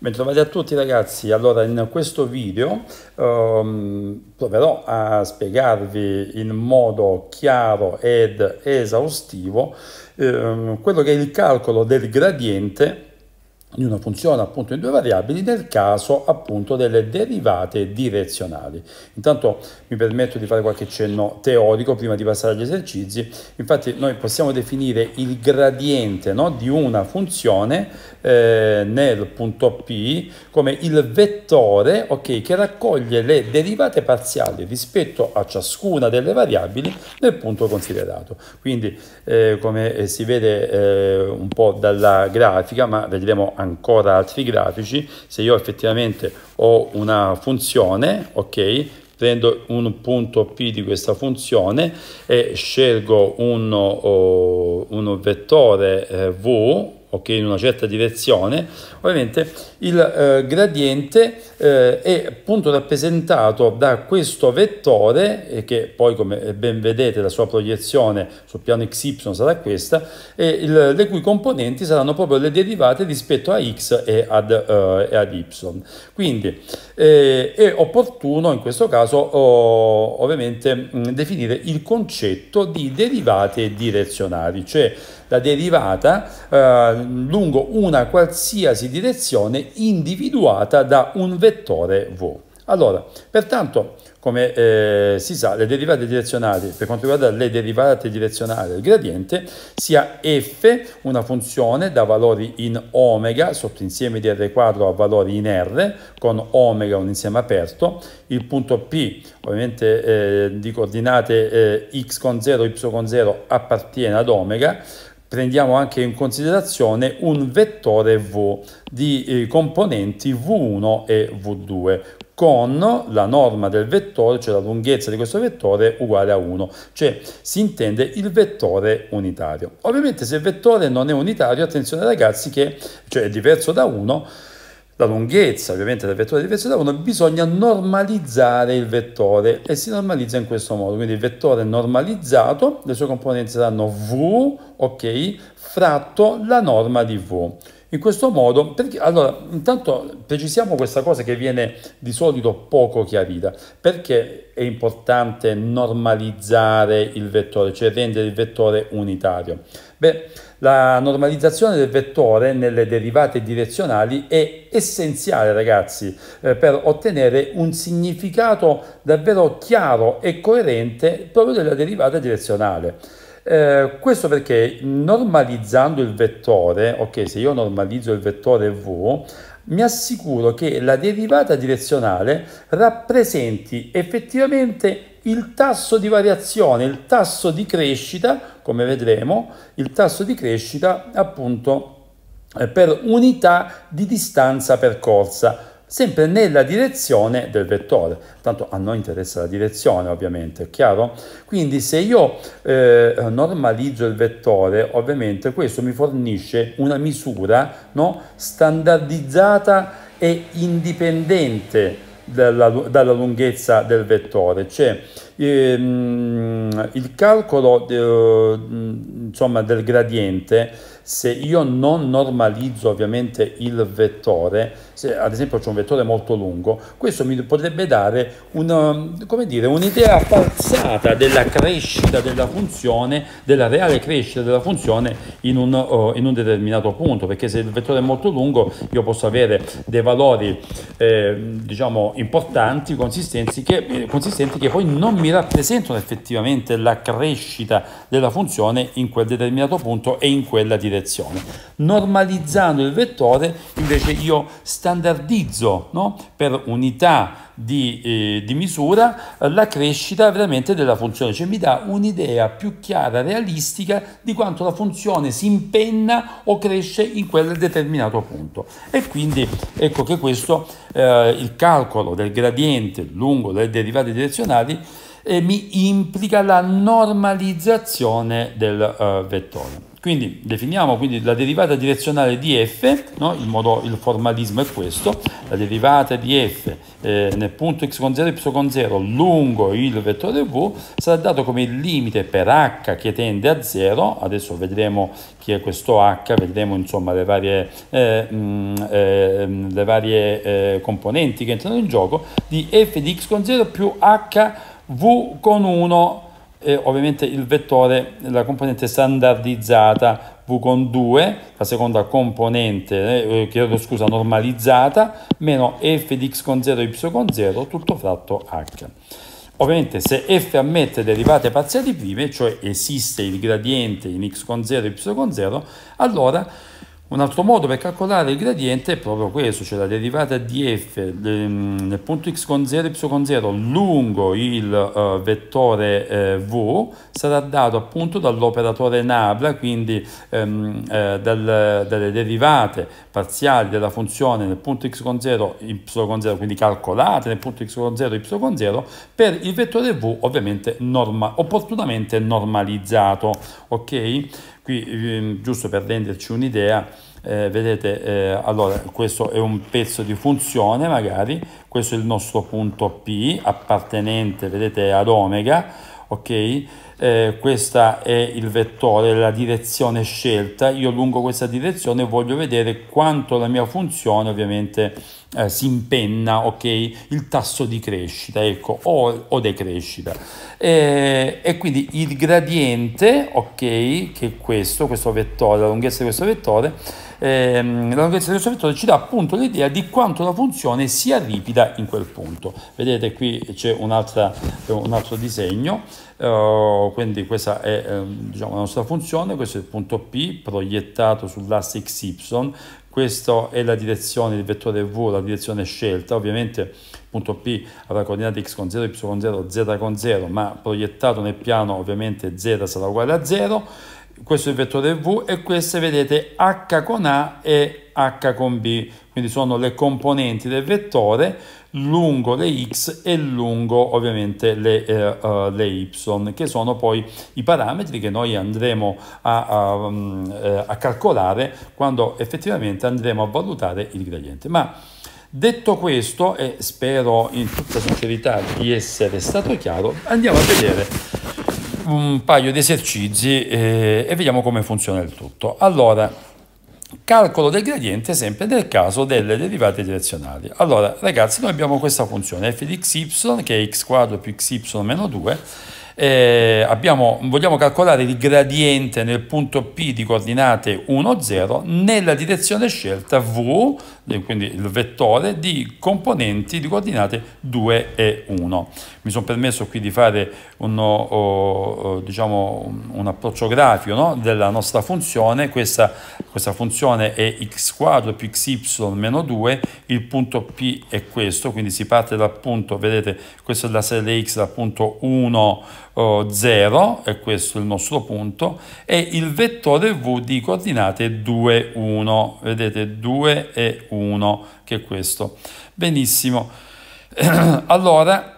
Bentrovati a tutti ragazzi, allora in questo video ehm, proverò a spiegarvi in modo chiaro ed esaustivo ehm, quello che è il calcolo del gradiente di una funzione appunto in due variabili nel caso appunto delle derivate direzionali. Intanto mi permetto di fare qualche cenno teorico prima di passare agli esercizi, infatti noi possiamo definire il gradiente no, di una funzione eh, nel punto P come il vettore okay, che raccoglie le derivate parziali rispetto a ciascuna delle variabili nel punto considerato. Quindi eh, come si vede eh, un po' dalla grafica, ma vedremo ancora altri grafici, se io effettivamente ho una funzione, ok, prendo un punto P di questa funzione e scelgo oh, un, vettore eh, V, ok, in una certa direzione, ovviamente il eh, gradiente eh, è appunto rappresentato da questo vettore eh, che poi come ben vedete la sua proiezione sul piano xy sarà questa e il, le cui componenti saranno proprio le derivate rispetto a x e ad, eh, e ad y. Quindi eh, è opportuno in questo caso oh, ovviamente mh, definire il concetto di derivate direzionali, cioè la derivata eh, lungo una qualsiasi direzione individuata da un vettore v. Allora, pertanto, come eh, si sa, le derivate direzionali, per quanto riguarda le derivate direzionali del gradiente, sia f una funzione da valori in omega, sottoinsieme di r quadro a valori in r, con omega un insieme aperto, il punto P, ovviamente eh, di coordinate eh, x con 0, y con 0 appartiene ad omega, prendiamo anche in considerazione un vettore V di eh, componenti V1 e V2 con la norma del vettore, cioè la lunghezza di questo vettore uguale a 1, cioè si intende il vettore unitario. Ovviamente se il vettore non è unitario, attenzione ragazzi che cioè è diverso da 1, la lunghezza ovviamente del vettore è diversa da 1, bisogna normalizzare il vettore e si normalizza in questo modo, quindi il vettore normalizzato, le sue componenti saranno v, ok, fratto la norma di v. In questo modo, perché, allora, intanto precisiamo questa cosa che viene di solito poco chiarita, perché è importante normalizzare il vettore, cioè rendere il vettore unitario? Beh, la normalizzazione del vettore nelle derivate direzionali è essenziale, ragazzi, eh, per ottenere un significato davvero chiaro e coerente proprio della derivata direzionale. Eh, questo perché normalizzando il vettore, ok, se io normalizzo il vettore V, mi assicuro che la derivata direzionale rappresenti effettivamente il tasso di variazione, il tasso di crescita, come vedremo, il tasso di crescita appunto eh, per unità di distanza percorsa sempre nella direzione del vettore. Tanto a noi interessa la direzione, ovviamente, è chiaro? Quindi se io eh, normalizzo il vettore, ovviamente questo mi fornisce una misura no, standardizzata e indipendente dalla, dalla, lunghezza del vettore, cioè ehm, il calcolo eh, insomma, del gradiente se io non normalizzo ovviamente il vettore, se ad esempio c'è un vettore molto lungo, questo mi potrebbe dare una, dire, un'idea falsata della crescita della funzione, della reale crescita della funzione in un, uh, in un determinato punto, perché se il vettore è molto lungo io posso avere dei valori eh, diciamo importanti, consistenti che, eh, consistenti che poi non mi rappresentano effettivamente la crescita della funzione in quel determinato punto e in quella direzione direzione. Normalizzando il vettore invece io standardizzo no? per unità di, eh, di misura la crescita veramente della funzione, cioè mi dà un'idea più chiara, realistica di quanto la funzione si impenna o cresce in quel determinato punto. E quindi ecco che questo, eh, il calcolo del gradiente lungo le derivate direzionali, eh, mi implica la normalizzazione del eh, vettore. Quindi definiamo quindi la derivata direzionale di f, no? il, modo, il, formalismo è questo, la derivata di f eh, nel punto x con 0 y con 0 lungo il vettore v sarà dato come il limite per h che tende a 0, adesso vedremo chi è questo h, vedremo insomma le varie, eh, mh, mm, eh, mm, le varie eh, componenti che entrano in gioco, di f di x con 0 più h v con 1 e ovviamente il vettore, la componente standardizzata V con 2, la seconda componente, eh, eh, chiedo scusa, normalizzata, meno f di x con 0, y con 0, tutto fratto h. Ovviamente se f ammette derivate parziali prime, cioè esiste il gradiente in x con 0, y con 0, allora un altro modo per calcolare il gradiente è proprio questo, cioè la derivata di f mm, nel punto x con 0, y con 0 lungo il uh, vettore uh, v sarà dato appunto dall'operatore nabla, quindi um, uh, dal, dalle derivate parziali della funzione nel punto x con 0, y con 0, quindi calcolate nel punto x con 0, y con 0, per il vettore v ovviamente norma, opportunamente normalizzato. Ok? Qui, ehm, giusto per renderci un'idea, eh, vedete, eh, allora questo è un pezzo di funzione magari, questo è il nostro punto P appartenente, vedete, ad omega, ok? eh, questo è il vettore, la direzione scelta, io lungo questa direzione voglio vedere quanto la mia funzione ovviamente eh, si impenna, ok? Il tasso di crescita, ecco, o, o decrescita. E, eh, e, quindi il gradiente, ok, che è questo, questo vettore, la lunghezza di questo vettore, ehm, l'organizzazione sovratoria ci dà appunto l'idea di quanto la funzione sia ripida in quel punto. Vedete qui c'è eh, un altro disegno, uh, quindi questa è ehm, diciamo, la nostra funzione, questo è il punto P proiettato sull'asse XY, questa è la direzione del vettore V, la direzione scelta, ovviamente punto P avrà coordinate x con 0, y con 0, z con 0, ma proiettato nel piano ovviamente z sarà uguale a 0 questo è il vettore V e queste vedete H con A e H con B, quindi sono le componenti del vettore lungo le x e lungo ovviamente le, eh, uh, le y, che sono poi i parametri che noi andremo a, a, um, a calcolare quando effettivamente andremo a valutare il gradiente. Ma detto questo, e spero in tutta sincerità di essere stato chiaro, andiamo a vedere un paio di esercizi eh, e vediamo come funziona il tutto. Allora, calcolo del gradiente sempre nel caso delle derivate direzionali. Allora, ragazzi, noi abbiamo questa funzione f di xy che è x quadro più xy meno 2 eh, abbiamo, vogliamo calcolare il gradiente nel punto P di coordinate 1, 0 nella direzione scelta V, eh, quindi il vettore, di componenti di coordinate 2 e 1. Mi sono permesso qui di fare uno, oh, oh, diciamo, un approccio grafico no? della nostra funzione, questa, questa funzione è x quadro più xy meno 2, il punto P è questo, quindi si parte dal punto, vedete, questa è la serie x dal punto 1, 0, e questo è il nostro punto, e il vettore V di coordinate 2, 1, vedete 2 e 1, che è questo. Benissimo, allora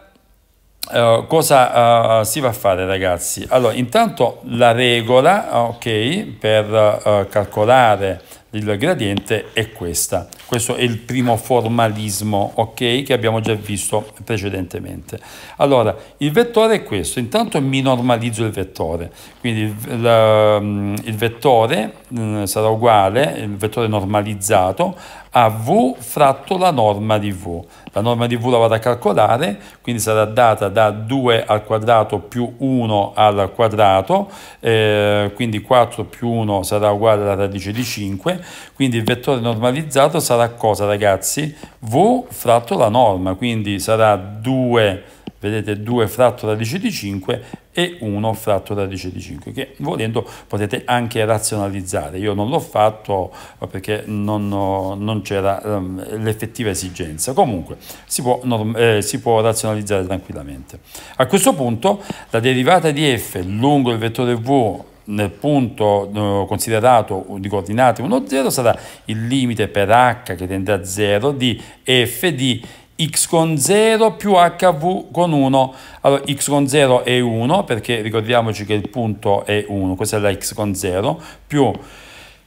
Uh, cosa uh, si va a fare ragazzi? Allora, intanto la regola, ok, per uh, calcolare il gradiente è questa. Questo è il primo formalismo, ok, che abbiamo già visto precedentemente. Allora, il vettore è questo, intanto mi normalizzo il vettore, quindi il, la, mm, il vettore mh, mm, sarà uguale, il vettore normalizzato, a V fratto la norma di V. La norma di V la vado a calcolare, quindi sarà data da 2 al quadrato più 1 al quadrato, eh, quindi 4 più 1 sarà uguale alla radice di 5, quindi il vettore normalizzato sarà cosa ragazzi? V fratto la norma, quindi sarà 2 vedete 2 fratto radice di 5 e 1 fratto radice di 5 che volendo potete anche razionalizzare io non l'ho fatto perché non, non c'era um, l'effettiva esigenza comunque si può, norm- eh, si può, razionalizzare tranquillamente a questo punto la derivata di f lungo il vettore v nel punto eh, considerato di coordinate 1 0 sarà il limite per h che tende a 0 di f di x con 0 più hv con 1. Allora, x con 0 è 1, perché ricordiamoci che il punto è 1, questa è la x con 0, più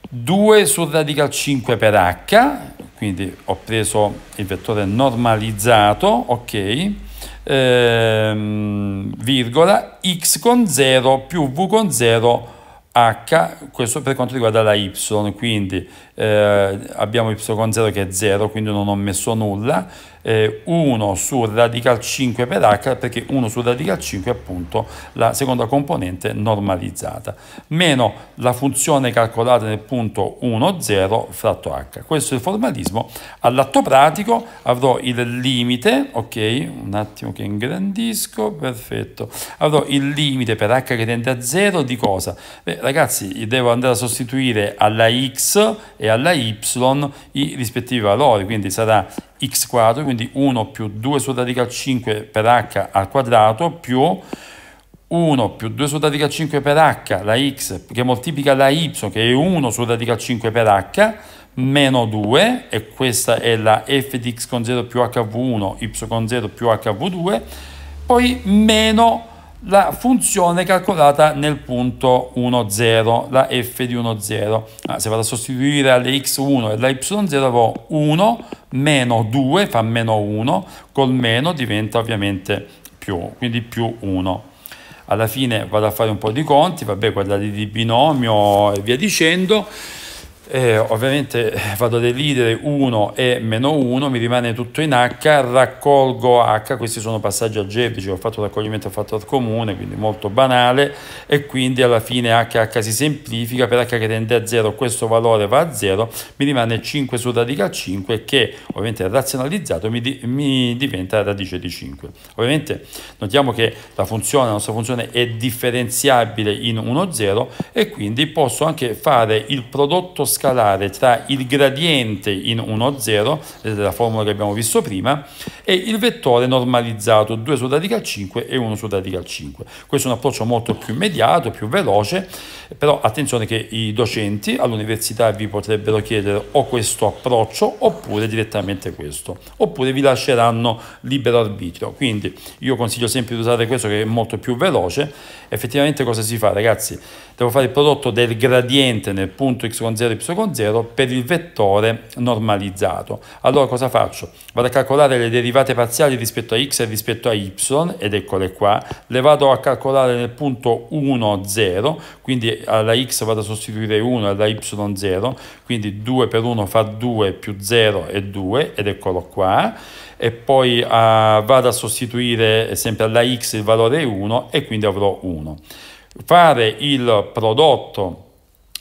2 sul radical 5 per h, quindi ho preso il vettore normalizzato, ok, ehm, virgola, x con 0 più v con 0 h, questo per quanto riguarda la y, quindi eh, abbiamo y con 0 che è 0, quindi non ho messo nulla, 1 eh, su radical 5 per h perché 1 su radical 5 è appunto la seconda componente normalizzata, meno la funzione calcolata nel punto 1, 0 fratto h. Questo è il formalismo. All'atto pratico avrò il limite, ok, un attimo che ingrandisco, perfetto, avrò il limite per h che tende a 0 di cosa? Beh, ragazzi, devo andare a sostituire alla x e alla y i rispettivi valori, quindi sarà x quadro, quindi 1 più 2 sulla radica 5 per h al quadrato più 1 più 2 sulla radica 5 per h, la x che moltiplica la y che è 1 sulla radica 5 per h, meno 2 e questa è la f di x con 0 più hv1, y con 0 più hv2, poi meno la funzione calcolata nel punto 1, 0, la f di 1, 0. Ah, se vado a sostituire alle x1 e la y0 avrò 1 meno 2, fa meno 1, col meno diventa ovviamente più, quindi più 1. Alla fine vado a fare un po' di conti, vabbè, quella di binomio e via dicendo eh, ovviamente eh, vado ad elidere 1 e meno 1, mi rimane tutto in H, raccolgo H, questi sono passaggi algebrici, ho fatto raccoglimento fatto al comune, quindi molto banale, e quindi alla fine HH si semplifica, per H che tende a 0 questo valore va a 0, mi rimane 5 su radica 5 che ovviamente razionalizzato mi, di, mi diventa radice di 5. Ovviamente notiamo che la funzione, la nostra funzione è differenziabile in 1,0 e quindi posso anche fare il prodotto scalare tra il gradiente in 1,0 della formula che abbiamo visto prima e il vettore normalizzato 2 su radical 5 e 1 su radical 5. Questo è un approccio molto più immediato, più veloce, però attenzione che i docenti all'università vi potrebbero chiedere o questo approccio oppure direttamente questo, oppure vi lasceranno libero arbitrio. Quindi io consiglio sempre di usare questo che è molto più veloce. Effettivamente cosa si fa ragazzi? Devo fare il prodotto del gradiente nel punto x con 0 y con 0 per il vettore normalizzato. Allora cosa faccio? Vado a calcolare le derivate parziali rispetto a x e rispetto a y, ed eccole qua, le vado a calcolare nel punto 1, 0, quindi alla x vado a sostituire 1 e alla y 0, quindi 2 per 1 fa 2 più 0 è 2, ed eccolo qua, e poi uh, vado a sostituire sempre alla x il valore 1 e quindi avrò 1. Fare il prodotto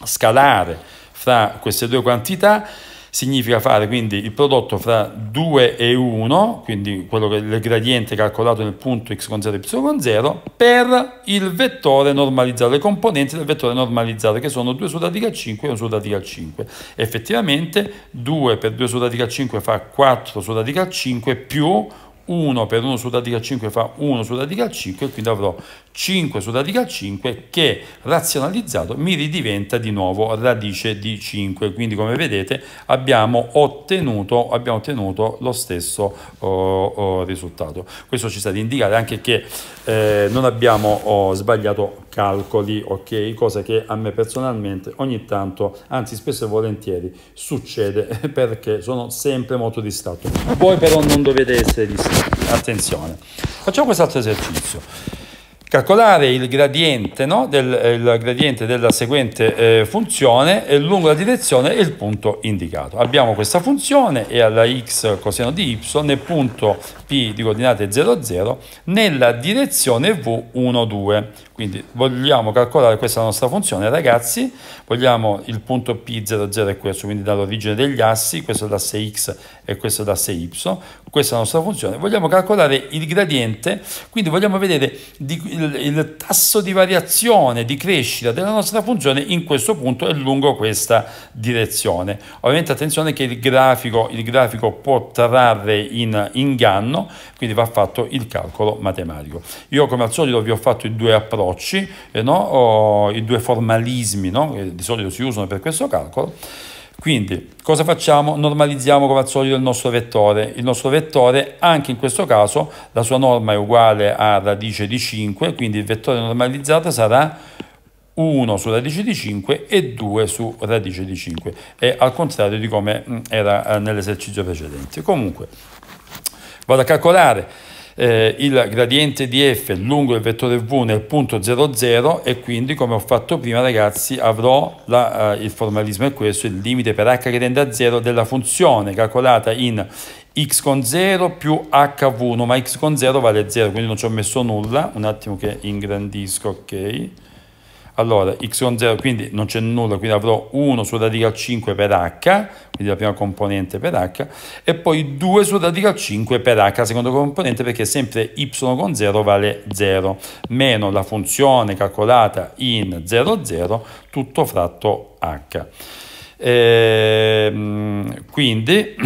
scalare fra queste due quantità significa fare quindi il prodotto fra 2 e 1, quindi quello che il gradiente calcolato nel punto x con 0 e y con 0, per il vettore normalizzato, le componenti del vettore normalizzato che sono 2 su radica 5 e 1 su radica 5. Effettivamente 2 per 2 su radica 5 fa 4 su radica 5 più 1 per 1 su radica 5 fa 1 su radica 5 e quindi avrò 5 su radical 5 che razionalizzato mi ridiventa di nuovo radice di 5 quindi come vedete abbiamo ottenuto, abbiamo ottenuto lo stesso oh, oh, risultato questo ci sta ad indicare anche che eh, non abbiamo oh, sbagliato calcoli ok cosa che a me personalmente ogni tanto anzi spesso e volentieri succede perché sono sempre molto distratto voi però non dovete essere distratti attenzione facciamo quest'altro esercizio calcolare il gradiente, no? Del, eh, il gradiente della seguente eh, funzione lungo la direzione e il punto indicato. Abbiamo questa funzione e alla x coseno di y nel punto P di coordinate 0, 0 nella direzione V 1, 2. Quindi vogliamo calcolare questa nostra funzione, ragazzi, vogliamo il punto P 0, 0 è questo, quindi dall'origine degli assi, questo è l'asse x e questo da 6 y, questa è la nostra funzione, vogliamo calcolare il gradiente, quindi vogliamo vedere di, il, il, tasso di variazione, di crescita della nostra funzione in questo punto e lungo questa direzione. Ovviamente attenzione che il grafico, il grafico può trarre in inganno, quindi va fatto il calcolo matematico. Io come al solito vi ho fatto i due approcci, eh no? i due formalismi no? che di solito si usano per questo calcolo. Quindi cosa facciamo? Normalizziamo come al solito il nostro vettore. Il nostro vettore anche in questo caso la sua norma è uguale a radice di 5, quindi il vettore normalizzato sarà 1 su radice di 5 e 2 su radice di 5 è al contrario di come mm, era eh, nell'esercizio precedente comunque vado a calcolare eh, il gradiente di f lungo il vettore v nel punto 00 e quindi come ho fatto prima ragazzi avrò la, eh, il formalismo è questo, il limite per h che tende a 0 della funzione calcolata in x con 0 più hv1, ma x con 0 vale 0, quindi non ci ho messo nulla, un attimo che ingrandisco, ok? Allora, x con 0 quindi non c'è nulla, quindi avrò 1 su radical 5 per h, quindi la prima componente per h, e poi 2 su radical 5 per h, la seconda componente, perché sempre y con 0 vale 0, meno la funzione calcolata in 0, 0, tutto fratto h. Ehm, quindi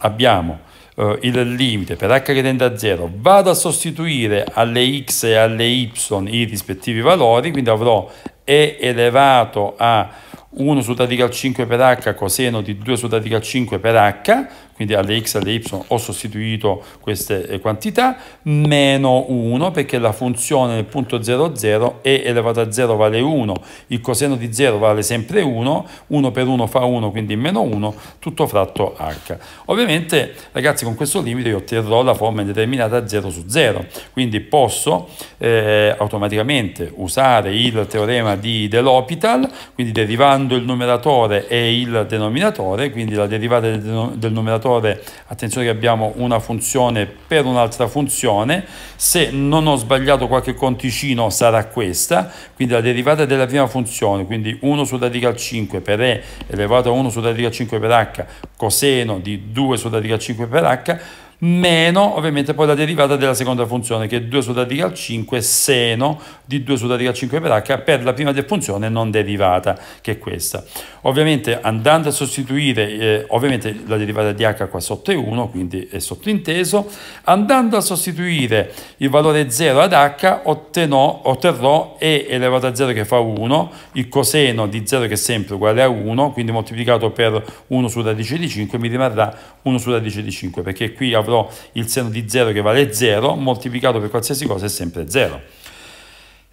abbiamo eh, il limite per h che tende a 0 vado a sostituire alle x e alle y i rispettivi valori, quindi avrò e elevato a 1 su radical 5 per h coseno di 2 su radical 5 per h, quindi alle x e alle y ho sostituito queste eh, quantità, meno 1 perché la funzione nel punto 0, 0 e elevata a 0 vale 1, il coseno di 0 vale sempre 1, 1 per 1 fa 1, quindi meno 1, tutto fratto h. Ovviamente ragazzi con questo limite io otterrò la forma indeterminata 0 su 0, quindi posso eh, automaticamente usare il teorema di De L'Hopital, quindi derivando il numeratore e il denominatore, quindi la derivata del, del numeratore separatore, attenzione che abbiamo una funzione per un'altra funzione, se non ho sbagliato qualche conticino sarà questa, quindi la derivata della prima funzione, quindi 1 su radical 5 per e elevato a 1 su radical 5 per h, coseno di 2 su radical 5 per h, meno ovviamente poi la derivata della seconda funzione che è 2 su radical 5 seno di 2 su radical 5 per h per la prima funzione non derivata che è questa. Ovviamente andando a sostituire eh, ovviamente la derivata di h qua sotto è 1 quindi è sottinteso andando a sostituire il valore 0 ad h ottenò, otterrò e elevato a 0 che fa 1 il coseno di 0 che è sempre uguale a 1 quindi moltiplicato per 1 su radice di 5 mi rimarrà 1 su radice di 5 perché qui avrò avrò il seno di 0 che vale 0, moltiplicato per qualsiasi cosa è sempre 0.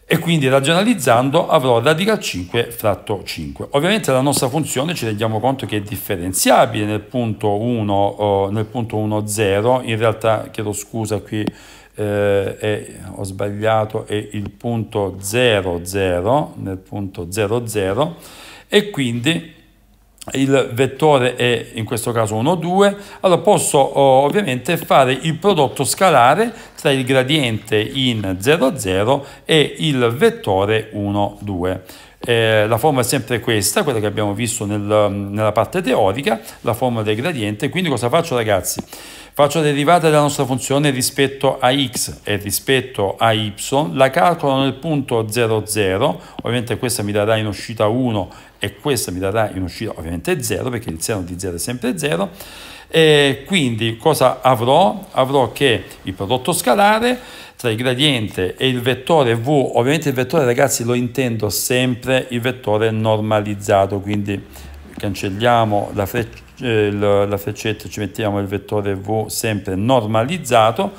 E quindi ragionalizzando avrò radical 5 fratto 5. Ovviamente la nostra funzione ci rendiamo conto che è differenziabile nel punto 1, eh, nel punto 1 0, in realtà chiedo scusa qui eh, è, ho sbagliato, è il punto 0 0, nel punto 0 0, e quindi il vettore è in questo caso 1, 2, allora posso oh, ovviamente fare il prodotto scalare tra il gradiente in 0, 0 e il vettore 1, 2. Eh, la forma è sempre questa, quella che abbiamo visto nel, nella parte teorica, la forma del gradiente, quindi cosa faccio ragazzi? Faccio derivata della nostra funzione rispetto a x e rispetto a y, la calcolo nel punto 0, 0, ovviamente questa mi darà in uscita 1 e questa mi darà in uscita ovviamente 0 perché il seno di 0 è sempre 0 e quindi cosa avrò? Avrò che il prodotto scalare tra il gradiente e il vettore v, ovviamente il vettore ragazzi lo intendo sempre il vettore normalizzato, quindi cancelliamo la, fre eh, la, freccetta, ci mettiamo il vettore V sempre normalizzato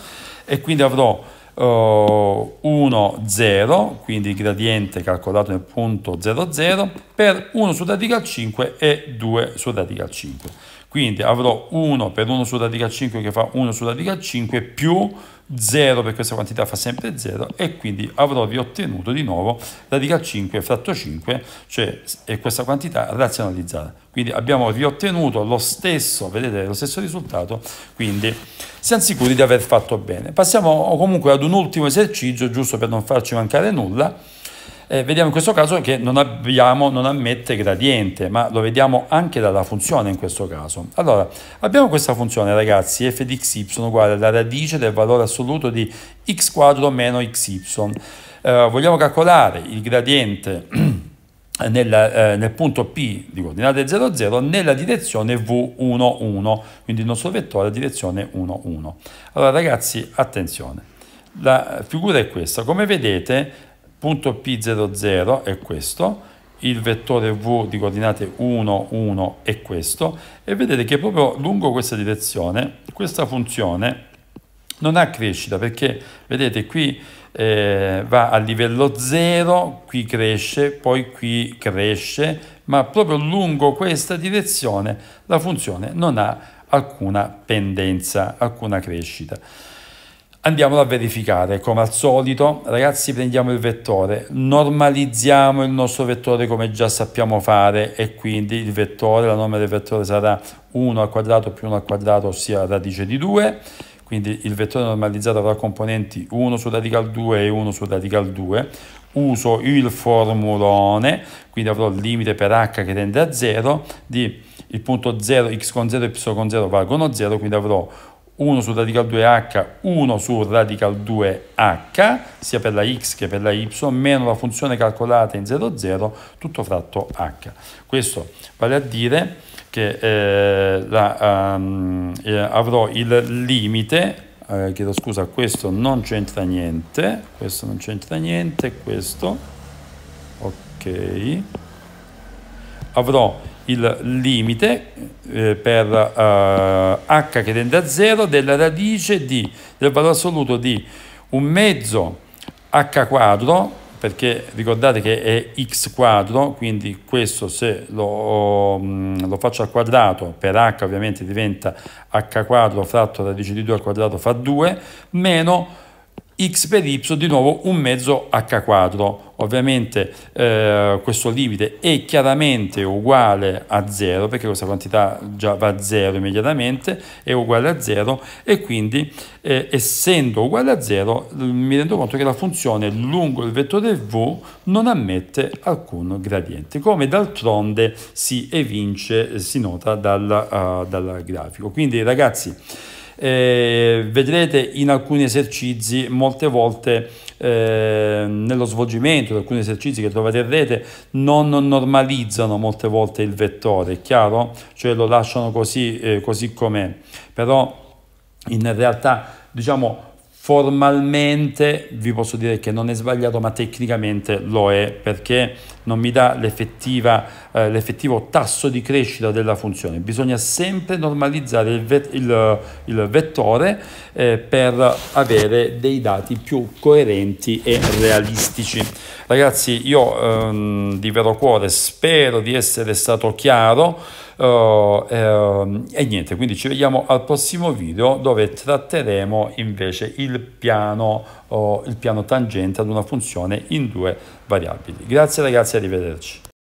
e quindi avrò Uh, 1, 0, quindi il gradiente calcolato nel punto 0, 0, per 1 su radical 5 e 2 su radical 5. Quindi avrò 1 per 1 sulla radica 5 che fa 1 sulla radica 5 più 0 per questa quantità fa sempre 0 e quindi avrò riottenuto di nuovo radica 5 fratto 5, cioè questa quantità razionalizzata. Quindi abbiamo riottenuto lo stesso, vedete, lo stesso risultato, quindi siamo sicuri di aver fatto bene. Passiamo comunque ad un ultimo esercizio, giusto per non farci mancare nulla eh, vediamo in questo caso che non, abbiamo, non ammette gradiente, ma lo vediamo anche dalla funzione in questo caso. Allora, abbiamo questa funzione ragazzi, f di xy uguale alla radice del valore assoluto di x quadro meno xy. Eh, vogliamo calcolare il gradiente nel, eh, nel punto P di coordinate 0, 0 nella direzione v 11 quindi il nostro vettore direzione 1, 1. Allora ragazzi, attenzione la figura è questa. Come vedete Punto P00 è questo, il vettore V di coordinate 1, 1 è questo e vedete che proprio lungo questa direzione questa funzione non ha crescita perché vedete qui eh, va a livello 0, qui cresce, poi qui cresce, ma proprio lungo questa direzione la funzione non ha alcuna pendenza, alcuna crescita. Andiamolo a verificare, come al solito, ragazzi prendiamo il vettore, normalizziamo il nostro vettore come già sappiamo fare e quindi il vettore, la norma del vettore sarà 1 al quadrato più 1 al quadrato, ossia radice di 2, quindi il vettore normalizzato avrà componenti 1 su radical 2 e 1 su radical 2, uso il formulone, quindi avrò il limite per h che tende a 0, di il punto 0, x con 0 y con 0 valgono 0, quindi avrò 1 su radical 2h, 1 su radical 2h, sia per la x che per la y, meno la funzione calcolata in 0, 0, tutto fratto h. Questo vale a dire che eh, la, um, eh, avrò il limite, eh, chiedo scusa, questo non c'entra niente, questo non c'entra niente, questo, ok, avrò il il limite eh, per eh, h che tende a 0 della radice di, del valore assoluto di un mezzo h quadro perché ricordate che è x quadro, quindi questo se lo, mm, lo, faccio al quadrato, per h ovviamente diventa h quadro fratto radice di 2 al quadrato fa 2, meno x per y di nuovo un mezzo h quadro ovviamente eh, questo limite è chiaramente uguale a 0 perché questa quantità già va a 0 immediatamente è uguale a 0 e quindi eh, essendo uguale a 0 mi rendo conto che la funzione lungo il vettore v non ammette alcun gradiente come d'altronde si evince si nota dal, uh, dal grafico quindi ragazzi eh, vedrete in alcuni esercizi molte volte eh, nello svolgimento di alcuni esercizi che trovate in rete non normalizzano molte volte il vettore, è chiaro? Cioè lo lasciano così, eh, così com'è, però in realtà diciamo formalmente vi posso dire che non è sbagliato, ma tecnicamente lo è perché non mi dà eh, l'effettivo tasso di crescita della funzione. Bisogna sempre normalizzare il, vet- il, eh, il vettore eh, per avere dei dati più coerenti e realistici. Ragazzi, io ehm, di vero cuore spero di essere stato chiaro. Uh, ehm, e niente, quindi ci vediamo al prossimo video dove tratteremo invece il piano, uh, il piano tangente ad una funzione in due variabili. Grazie ragazzi, arrivederci.